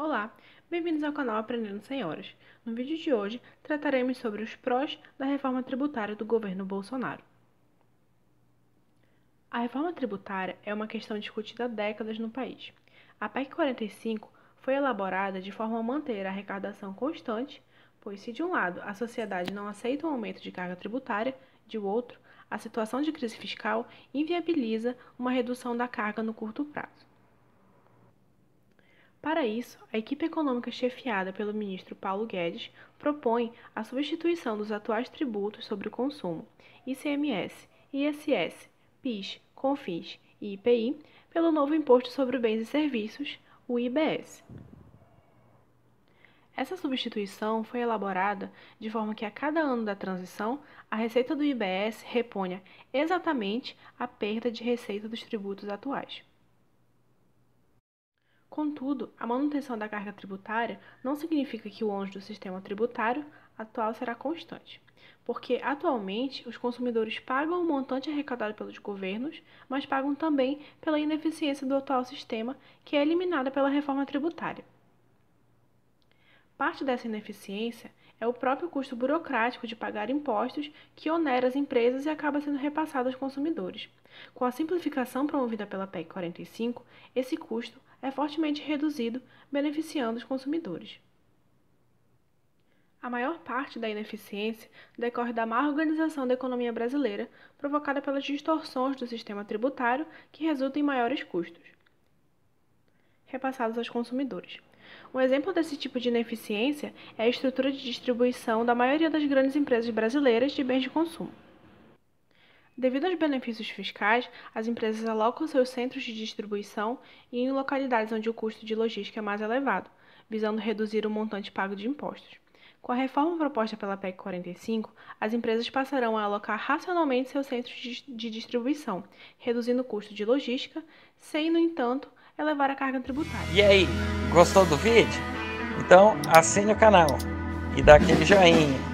Olá, bem-vindos ao canal Aprendendo Sem Horas. No vídeo de hoje, trataremos sobre os prós da reforma tributária do governo Bolsonaro. A reforma tributária é uma questão discutida há décadas no país. A PEC 45 foi elaborada de forma a manter a arrecadação constante, pois se de um lado a sociedade não aceita o um aumento de carga tributária, de outro, a situação de crise fiscal inviabiliza uma redução da carga no curto prazo. Para isso, a equipe econômica chefiada pelo ministro Paulo Guedes propõe a substituição dos atuais tributos sobre o consumo, ICMS, ISS, PIS, CONFIS e IPI, pelo novo Imposto sobre Bens e Serviços, o IBS. Essa substituição foi elaborada de forma que a cada ano da transição, a receita do IBS reponha exatamente a perda de receita dos tributos atuais. Contudo, a manutenção da carga tributária não significa que o ônus do sistema tributário atual será constante, porque atualmente os consumidores pagam o montante arrecadado pelos governos, mas pagam também pela ineficiência do atual sistema, que é eliminada pela reforma tributária. Parte dessa ineficiência é o próprio custo burocrático de pagar impostos que onera as empresas e acaba sendo repassado aos consumidores. Com a simplificação promovida pela PEC 45, esse custo é fortemente reduzido, beneficiando os consumidores. A maior parte da ineficiência decorre da má organização da economia brasileira, provocada pelas distorções do sistema tributário, que resultam em maiores custos repassados aos consumidores. Um exemplo desse tipo de ineficiência é a estrutura de distribuição da maioria das grandes empresas brasileiras de bens de consumo. Devido aos benefícios fiscais, as empresas alocam seus centros de distribuição em localidades onde o custo de logística é mais elevado, visando reduzir o montante pago de impostos. Com a reforma proposta pela PEC 45, as empresas passarão a alocar racionalmente seus centros de distribuição, reduzindo o custo de logística, sem, no entanto, elevar a carga tributária. E aí, gostou do vídeo? Então assine o canal e dá aquele joinha.